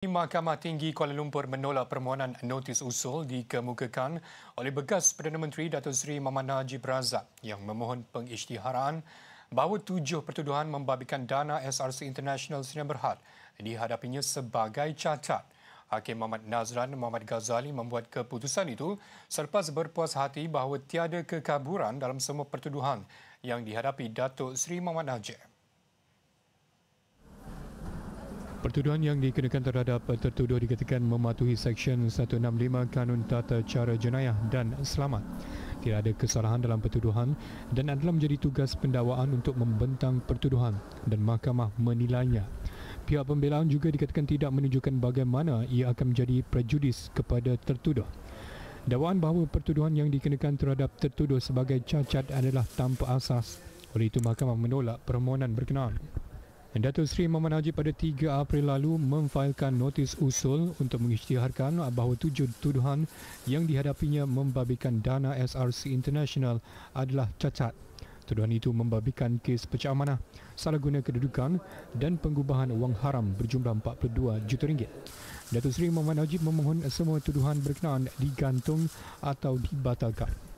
Mahkamah Tinggi Kuala Lumpur menolak permohonan notis usul dikemukakan oleh bekas Perdana Menteri Datuk Seri Maman Najib Razak yang memohon pengisytiharaan bahawa tujuh pertuduhan membabitkan dana SRC International Sdn Bhd dihadapinya sebagai cacat. Hakim Muhammad Nazran Muhammad Ghazali membuat keputusan itu selepas berpuas hati bahawa tiada kekaburan dalam semua pertuduhan yang dihadapi Datuk Seri Muhammad Najib. Pertuduhan yang dikenakan terhadap tertuduh dikatakan mematuhi Seksyen 165 Kanun Tata Cara Jenayah dan Selamat. Tidak ada kesalahan dalam pertuduhan dan adalah menjadi tugas pendakwaan untuk membentang pertuduhan dan mahkamah menilainya. Pihak pembelaan juga dikatakan tidak menunjukkan bagaimana ia akan menjadi prejudis kepada tertuduh. Dakwaan bahawa pertuduhan yang dikenakan terhadap tertuduh sebagai cacat adalah tanpa asas. Oleh itu, mahkamah menolak permohonan berkenaan. Datuk Sri Muhammad Najib pada 3 April lalu memfailkan notis usul untuk mengisytiharkan bahawa tujuh tuduhan yang dihadapinya membabikan dana SRC International adalah cacat. Tuduhan itu membabikan kes pecah amanah, salah guna kedudukan dan pengubahan wang haram berjumlah 42 juta ringgit. Datuk Sri Muhammad Najib memohon semua tuduhan berkenaan digantung atau dibatalkan.